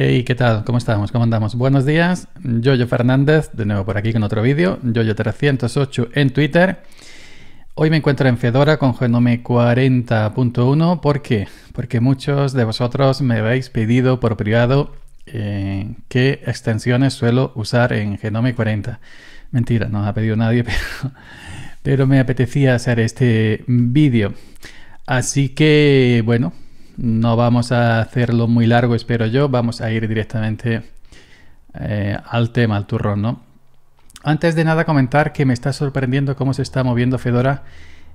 Hey, ¿qué tal? ¿Cómo estamos? ¿Cómo andamos? Buenos días, Yoyo Fernández, de nuevo por aquí con otro vídeo, Yoyo308 en Twitter. Hoy me encuentro en Fedora con Genome 40.1, ¿por qué? Porque muchos de vosotros me habéis pedido por privado eh, qué extensiones suelo usar en Genome 40. Mentira, no ha pedido nadie, pero, pero me apetecía hacer este vídeo. Así que, bueno, no vamos a hacerlo muy largo, espero yo. Vamos a ir directamente eh, al tema, al turrón, ¿no? Antes de nada comentar que me está sorprendiendo cómo se está moviendo Fedora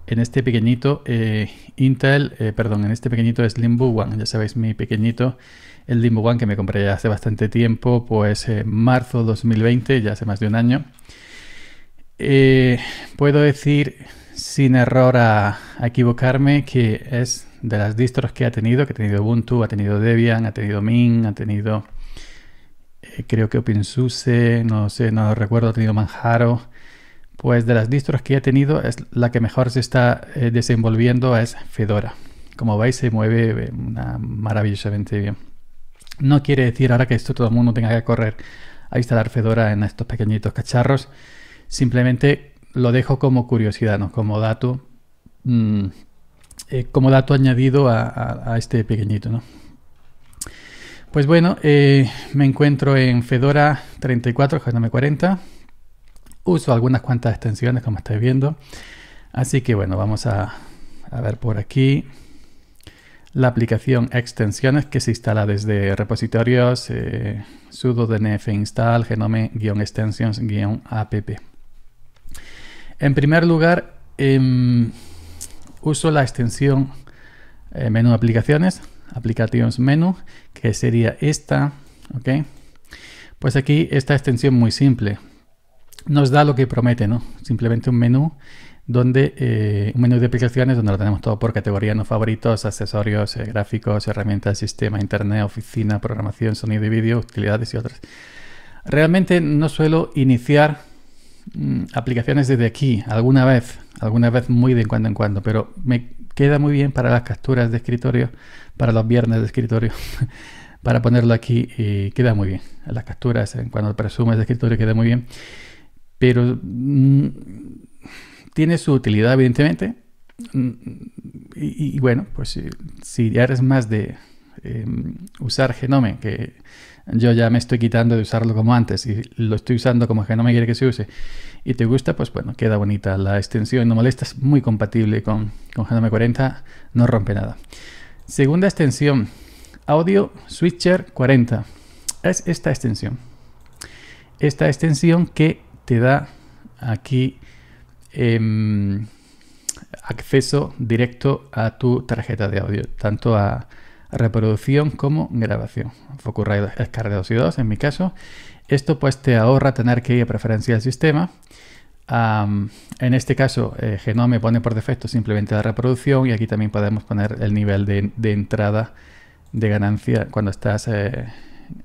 en este pequeñito eh, Intel, eh, perdón, en este pequeñito Slimbook One. Ya sabéis, mi pequeñito, el Slimbook One que me compré ya hace bastante tiempo, pues en marzo marzo 2020, ya hace más de un año. puedo decir sin error a, equivocarme, que es de las distros que ha tenido, que ha tenido Ubuntu, ha tenido Debian, ha tenido Min, ha tenido eh, creo que OpenSUSE, no sé, no recuerdo, ha tenido Manjaro. Pues de las distros que ha tenido es la que mejor se está eh, desenvolviendo es Fedora. Como veis se mueve eh, maravillosamente bien. No quiere decir ahora que esto todo el mundo tenga que correr a instalar Fedora en estos pequeñitos cacharros. Simplemente lo dejo como curiosidad, ¿no? como dato, mm, eh, como dato añadido a, este pequeñito. Pues bueno, eh, me encuentro en Fedora 34, Genome 40. Uso algunas cuantas extensiones, como estáis viendo. Así que bueno, vamos a, ver por aquí la aplicación extensiones que se instala desde repositorios eh, sudo dnf install genome-extensions-app. En primer lugar, em, uso la extensión menú eh, menú aplicaciones, aplicaciones menú, que sería esta, ¿ok? Pues aquí esta extensión muy simple nos da lo que promete, ¿no? Simplemente un menú donde eh, un menú de aplicaciones donde lo tenemos todo por categoría, no favoritos, accesorios, eh, gráficos, herramientas, sistema, internet, oficina, programación, sonido y vídeo, utilidades y otras. Realmente no suelo iniciar Mm, aplicaciones desde aquí, alguna vez, alguna vez muy de cuando en cuando, pero me queda muy bien para las capturas de escritorio, para los viernes de escritorio, para ponerlo aquí y queda muy bien. Las capturas, cuando presumes de escritorio, queda muy bien. Pero mm, tiene su utilidad, evidentemente. Mm, y, bueno, pues si, si eres más de, Em, usar Genome, que yo ya me estoy quitando de usarlo como antes y lo estoy usando como Genome quiere que se use, y te gusta, pues bueno, queda bonita la extensión, no molesta, es muy compatible con, con Genome 40, no rompe nada. Segunda extensión, Audio Switcher 40. Es esta extensión. Esta extensión que te da aquí em, acceso directo a tu tarjeta de audio, tanto a, reproducción como grabación. Focusrite es CAR2 en mi caso. Esto pues te ahorra tener que ir a preferencia del sistema. en este caso, eh, Genome pone por defecto simplemente la reproducción y aquí también podemos poner el nivel de, entrada de ganancia cuando estás eh,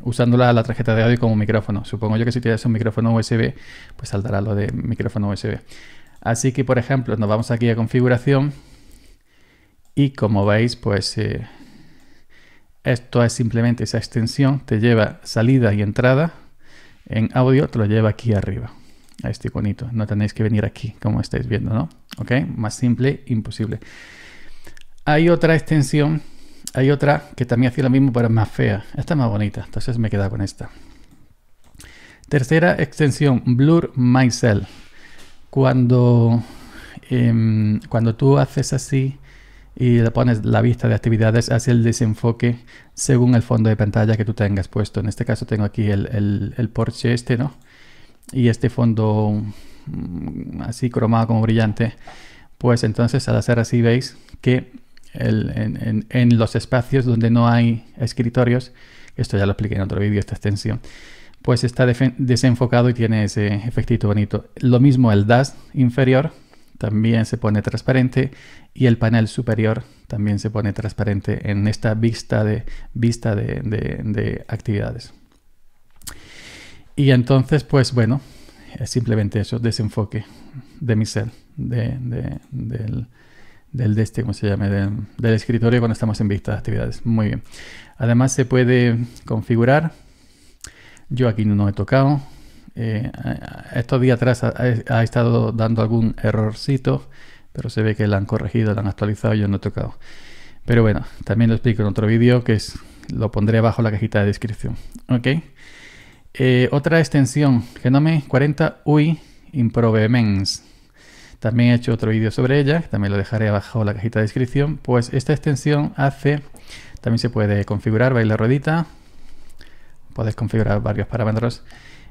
usando la, tarjeta de audio como micrófono. Supongo yo que si tienes un micrófono USB, pues saldrá lo de micrófono USB. Así que, por ejemplo, nos vamos aquí a configuración y como veis, pues eh, esto es simplemente esa extensión, te lleva salida y entrada. En audio te lo lleva aquí arriba, a este iconito. No tenéis que venir aquí, como estáis viendo, ¿no? ¿Ok? Más simple, imposible. Hay otra extensión, hay otra que también hacía lo mismo, pero es más fea. Esta es más bonita, entonces me queda con esta. Tercera extensión, Blur Myself. Cuando, em, cuando tú haces así y le pones la vista de actividades hacia el desenfoque según el fondo de pantalla que tú tengas puesto. En este caso tengo aquí el, el, Porsche este, ¿no? Y este fondo mm, así cromado como brillante. Pues entonces al hacer así veis que en, los espacios donde no hay escritorios, esto ya lo expliqué en otro vídeo, esta extensión, pues está desenfocado y tiene ese efectito bonito. Lo mismo el DAS inferior, también se pone transparente y el panel superior también se pone transparente en esta vista de, vista de, actividades. Y entonces, pues bueno, es simplemente eso, desenfoque de mi cel, de, del, de este, ¿cómo se llame del escritorio cuando estamos en vista de actividades. Muy bien. Además se puede configurar. Yo aquí no he tocado. Eh, estos días atrás ha, estado dando algún errorcito, pero se ve que la han corregido, la han actualizado y yo no he tocado. Pero bueno, también lo explico en otro vídeo que es, lo pondré abajo en la cajita de descripción. ¿Ok? Eh, otra extensión, Genome 40 UI Improvements. También he hecho otro vídeo sobre ella, también lo dejaré abajo en la cajita de descripción. Pues esta extensión hace, también se puede configurar, ir la ruedita, Puedes configurar varios parámetros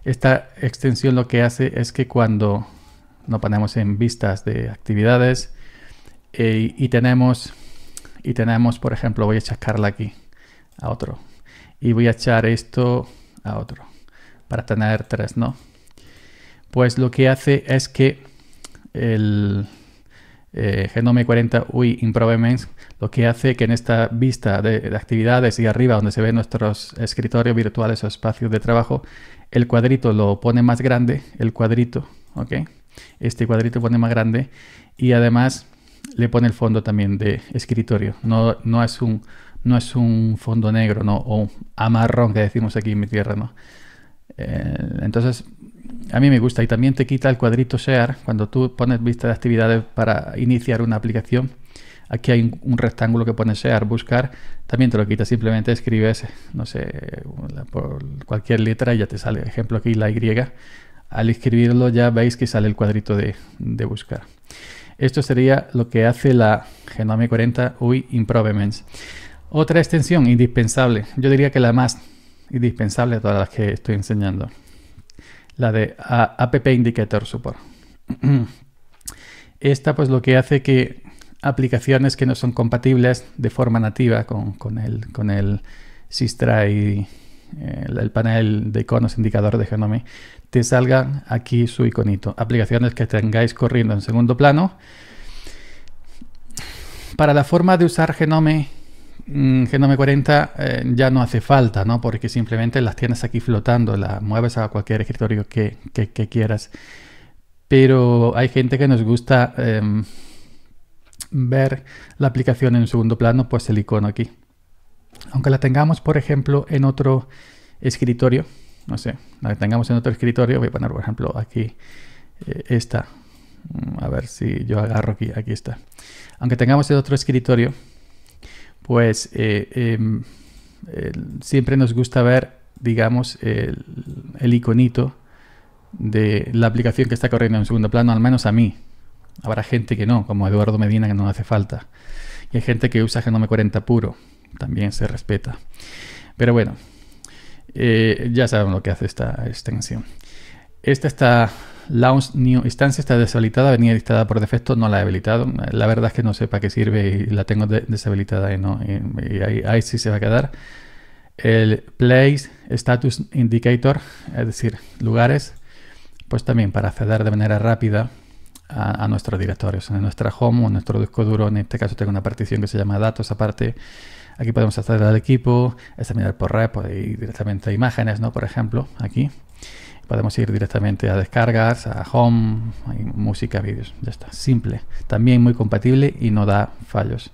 esta extensión lo que hace es que cuando nos ponemos en vistas de actividades eh, y tenemos y tenemos, por ejemplo, voy a echarla aquí a otro y voy a echar esto a otro para tener tres, ¿no? Pues lo que hace es que el eh, Genome 40 UI Improvements lo que hace que en esta vista de, de actividades y arriba donde se ven nuestros escritorios virtuales o espacios de trabajo el cuadrito lo pone más grande, el cuadrito, ¿ok? Este cuadrito pone más grande y además le pone el fondo también de escritorio. No, no, es, un, no es un fondo negro, ¿no? O amarrón que decimos aquí en mi tierra, ¿no? Eh, entonces, a mí me gusta y también te quita el cuadrito share cuando tú pones vista de actividades para iniciar una aplicación Aquí hay un, rectángulo que pone share, buscar. También te lo quita, simplemente escribes, no sé, por cualquier letra y ya te sale. Ejemplo aquí la Y. Al escribirlo ya veis que sale el cuadrito de, de buscar. Esto sería lo que hace la Genome 40 UI Improvements. Otra extensión indispensable, yo diría que la más indispensable de todas las que estoy enseñando, la de App Indicator Support. Esta pues lo que hace que aplicaciones que no son compatibles de forma nativa con, con el, con el Sistra y eh, el, panel de iconos indicador de Genome, te salgan aquí su iconito. Aplicaciones que tengáis corriendo en segundo plano. Para la forma de usar Genome, mm, Genome 40 eh, ya no hace falta, ¿no? Porque simplemente las tienes aquí flotando, las mueves a cualquier escritorio que, que, quieras. Pero hay gente que nos gusta... Em, ver la aplicación en segundo plano, pues el icono aquí. Aunque la tengamos, por ejemplo, en otro escritorio, no sé, la tengamos en otro escritorio, voy a poner, por ejemplo, aquí eh, esta. Mm, a ver si yo agarro aquí, aquí está. Aunque tengamos en otro escritorio, pues eh, em, siempre nos gusta ver, digamos, el, el iconito de la aplicación que está corriendo en segundo plano, al menos a mí, Habrá gente que no, como Eduardo Medina, que no hace falta. Y hay gente que usa genome 40 puro. También se respeta. Pero bueno, eh, ya saben lo que hace esta extensión. Esta está Launch New Instancia está deshabilitada, venía dictada por defecto, no la he habilitado. La verdad es que no sé para qué sirve y la tengo deshabilitada y, no, y, ahí, sí se va a quedar. El Place Status Indicator, es decir, lugares, pues también para acceder de manera rápida a, nuestros directorios, en nuestra home o nuestro disco duro. En este caso tengo una partición que se llama datos aparte. Aquí podemos acceder al equipo, examinar por red, podemos ir directamente a imágenes, ¿no? Por ejemplo, aquí. Podemos ir directamente a descargas, a home, música, vídeos. Ya está, simple. También muy compatible y no da fallos.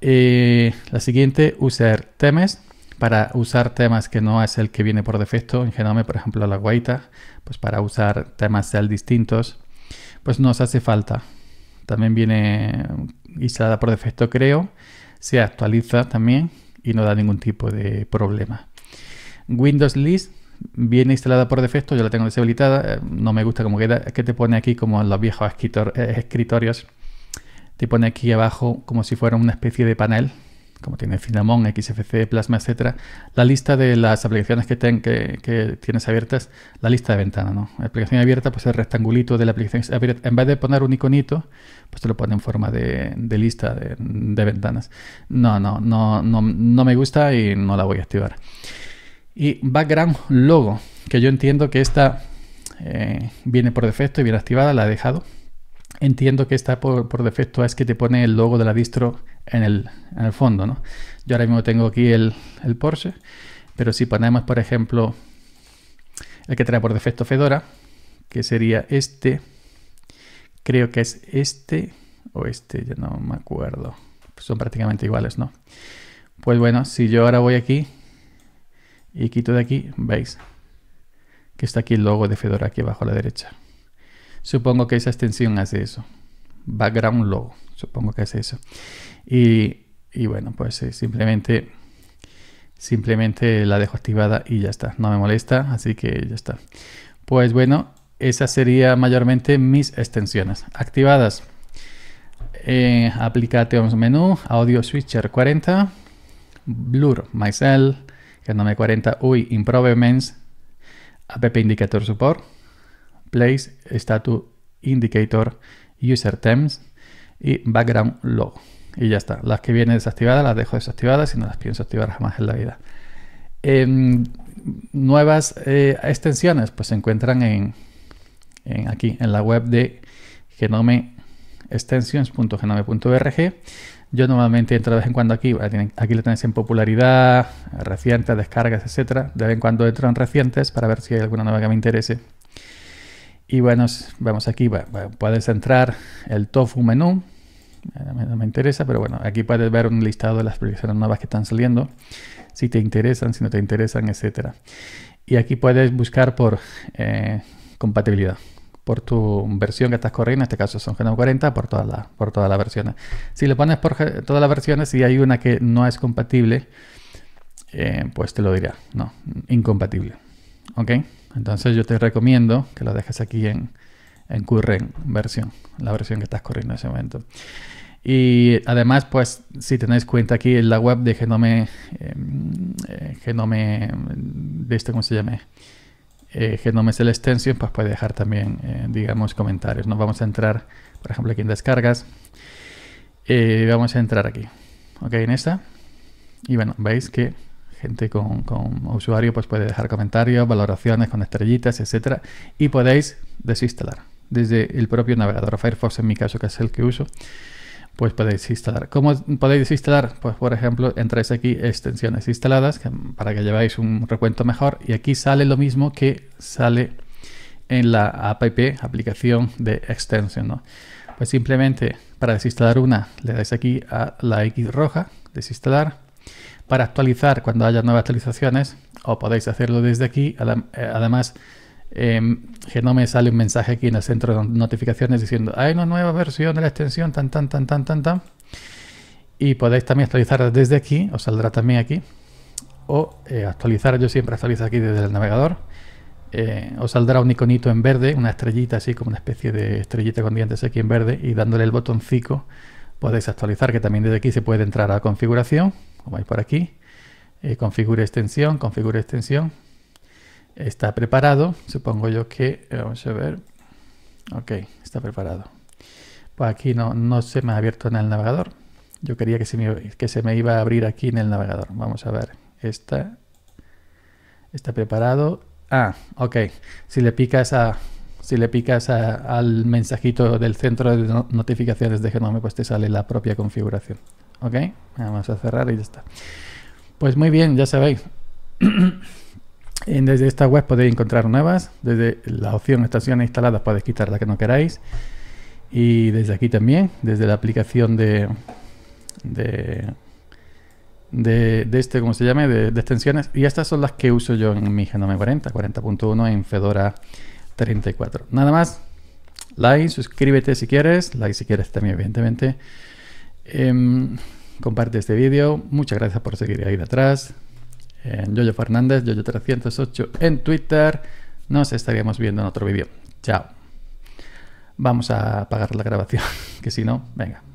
Eh, la siguiente, usar temas. Para usar temas que no es el que viene por defecto, en Genome, por ejemplo, la guaita, pues para usar temas cel distintos pues nos hace falta. También viene instalada por defecto, creo. Se actualiza también y no da ningún tipo de problema. Windows List viene instalada por defecto, yo la tengo deshabilitada. Eh, no me gusta como queda, que te pone aquí como en los viejos eh, escritorios. Te pone aquí abajo como si fuera una especie de panel como tiene Cinnamon, XFC, Plasma, etcétera, la lista de las aplicaciones que, que, tienes abiertas, la lista de ventanas. ¿no? La aplicación abierta, pues el rectangulito de la aplicación abierta, en vez de poner un iconito, pues te lo pone en forma de, lista de, ventanas. No, no, no, no, no me gusta y no la voy a activar. Y background logo, que yo entiendo que esta eh, viene por defecto y viene activada, la he dejado Entiendo que está por, defecto es que te pone el logo de la distro en el, fondo, ¿no? Yo ahora mismo tengo aquí el, el Porsche, pero si ponemos, por ejemplo, el que trae por defecto Fedora, que sería este, creo que es este o este, ya no me acuerdo. Son prácticamente iguales, ¿no? Pues bueno, si yo ahora voy aquí y quito de aquí, veis que está aquí el logo de Fedora aquí abajo a la derecha. Supongo que esa extensión hace eso. Background low, supongo que hace eso. Y, bueno, pues eh, simplemente, simplemente la dejo activada y ya está. No me molesta, así que ya está. Pues bueno, esas serían mayormente mis extensiones activadas. Eh, un menú, Audio Switcher 40, Blur Myself, me 40 UI Improvements, App Indicator Support Place Status Indicator, User y Background Log. Y ya está. Las que vienen desactivadas las dejo desactivadas y no las pienso activar jamás en la vida. Em, nuevas eh, extensiones pues se encuentran en, aquí en la web de genome Yo normalmente entro de vez en cuando aquí, aquí lo tenéis en popularidad, recientes, descargas, etcétera. De vez en cuando entro en recientes para ver si hay alguna nueva que me interese. Y bueno, vamos aquí, puedes entrar el tofu menú, no me interesa, pero bueno, aquí puedes ver un listado de las proyecciones nuevas que están saliendo, si te interesan, si no te interesan, etc. Y aquí puedes buscar por eh, compatibilidad, por tu versión que estás corriendo, en este caso son GNOME 40, por todas las por todas las versiones. Si le pones por todas las versiones, si hay una que no es compatible, eh, pues te lo dirá, no, incompatible. ¿Ok? Entonces yo te recomiendo que lo dejes aquí en, en current versión, la versión que estás corriendo en ese momento. Y además, pues, si tenéis cuenta aquí en la web de Genome, em, eh, Genome, de esto ¿cómo se llama? Eh, Genome el pues puede dejar también, eh, digamos, comentarios. Nos vamos a entrar, por ejemplo, aquí en descargas. Eh, vamos a entrar aquí, ¿ok? En esta. Y bueno, veis que gente con, usuario pues puede dejar comentarios, valoraciones con estrellitas, etcétera, y podéis desinstalar desde el propio navegador Firefox en mi caso que es el que uso pues podéis instalar. ¿Cómo podéis desinstalar? Pues por ejemplo, entráis aquí extensiones instaladas para que lleváis un recuento mejor y aquí sale lo mismo que sale en la app, aplicación de extensión. ¿no? Pues simplemente para desinstalar una le dais aquí a la X roja, desinstalar para actualizar cuando haya nuevas actualizaciones o podéis hacerlo desde aquí. Eh, además, em, no Genome sale un mensaje aquí en el centro de notificaciones diciendo hay una nueva versión de la extensión tan tan tan tan tan tan y podéis también actualizar desde aquí, os saldrá también aquí o eh, actualizar, yo siempre actualizo aquí desde el navegador eh, os saldrá un iconito en verde, una estrellita así como una especie de estrellita con dientes aquí en verde y dándole el botoncito podéis actualizar que también desde aquí se puede entrar a configuración como hay por aquí, eh, configure extensión, configure extensión, está preparado, supongo yo que, eh, vamos a ver, ok, está preparado. Pues aquí no, no se me ha abierto en el navegador, yo quería que se, me, que se me iba a abrir aquí en el navegador, vamos a ver, está, está preparado, ah, ok, si le picas a... Si le picas al mensajito del centro de notificaciones de Genome, pues te sale la propia configuración. ¿Ok? Vamos a cerrar y ya está. Pues muy bien, ya sabéis. desde esta web podéis encontrar nuevas. Desde la opción estaciones instaladas podéis quitar la que no queráis. Y desde aquí también, desde la aplicación de, de este, ¿cómo se llame? De, de, extensiones. Y estas son las que uso yo en mi Genome 40, 40.1 en Fedora 34. Nada más. Like, suscríbete si quieres. Like si quieres también, evidentemente. Em, comparte este vídeo. Muchas gracias por seguir ahí detrás. En Yoyo Fernández, Yoyo308 en Twitter. Nos estaríamos viendo en otro vídeo. Chao. Vamos a apagar la grabación, que si no, venga.